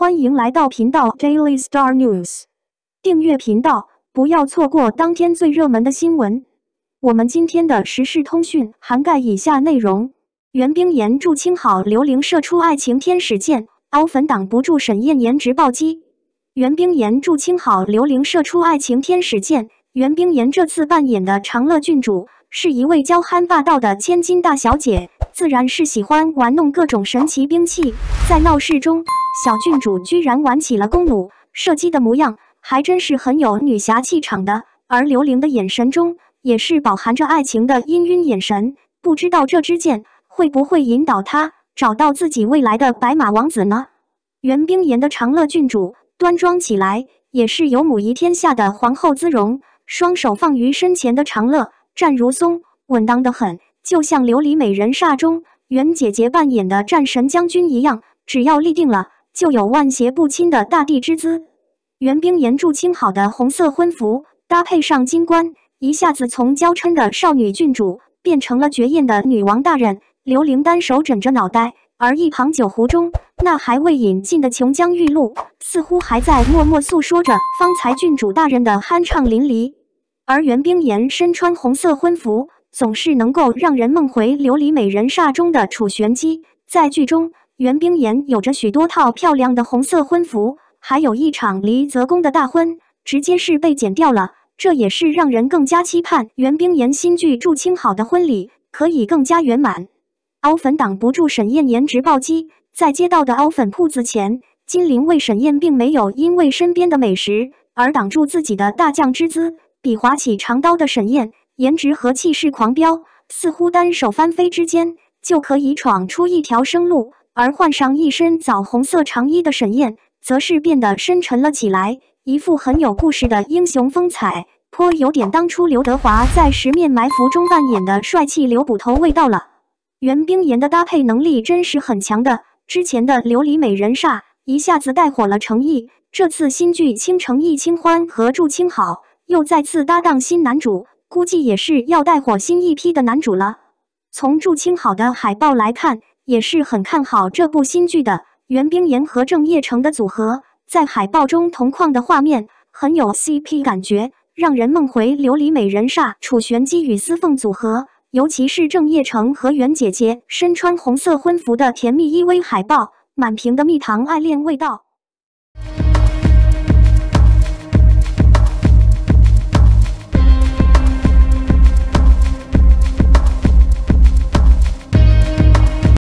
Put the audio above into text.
欢迎来到频道 Daily Star News，订阅频道，不要错过当天最热门的新闻。我们今天的时事通讯涵盖以下内容：袁冰妍助青好刘玲射出爱情天使箭，傲粉挡不住沈燕颜值暴击。袁冰妍助青好刘玲射出爱情天使箭。袁冰妍这次扮演的长乐郡主是一位娇憨霸道的千金大小姐，自然是喜欢玩弄各种神奇兵器，在闹市中。小郡主居然玩起了弓弩射击的模样，还真是很有女侠气场的。而刘玲的眼神中也是饱含着爱情的氤氲眼神，不知道这支箭会不会引导她找到自己未来的白马王子呢？袁冰妍的长乐郡主端庄起来也是有母仪天下的皇后姿容，双手放于身前的长乐站如松，稳当的很，就像《琉璃美人煞》中袁姐姐扮演的战神将军一样，只要立定了。就有万邪不侵的大地之姿。袁冰妍著清好的红色婚服，搭配上金冠，一下子从娇嗔的少女郡主变成了绝艳的女王大人。刘伶单手枕着脑袋，而一旁酒壶中那还未饮尽的琼浆玉露，似乎还在默默诉说着方才郡主大人的酣畅淋漓。而袁冰妍身穿红色婚服，总是能够让人梦回《琉璃美人煞》中的楚璇玑，在剧中。袁冰妍有着许多套漂亮的红色婚服，还有一场黎泽宫的大婚，直接是被剪掉了。这也是让人更加期盼袁冰妍新剧祝清好的婚礼可以更加圆满。敖粉挡不住沈燕颜值暴击，在接到的敖粉铺子前，金玲为沈燕并没有因为身边的美食而挡住自己的大将之姿，比划起长刀的沈燕颜值和气势狂飙，似乎单手翻飞之间就可以闯出一条生路。而换上一身枣红色长衣的沈燕，则是变得深沉了起来，一副很有故事的英雄风采，颇有点当初刘德华在《十面埋伏》中扮演的帅气刘捕头味道了。袁冰妍的搭配能力真是很强的，之前的《琉璃美人煞》一下子带火了成毅，这次新剧《倾城易清欢》和祝清好又再次搭档新男主，估计也是要带火新一批的男主了。从祝清好的海报来看。也是很看好这部新剧的袁冰妍和郑业成的组合，在海报中同框的画面很有 CP 感觉，让人梦回《琉璃美人煞》楚玄机与司凤组合，尤其是郑业成和袁姐姐身穿红色婚服的甜蜜依偎海报，满屏的蜜糖爱恋味道。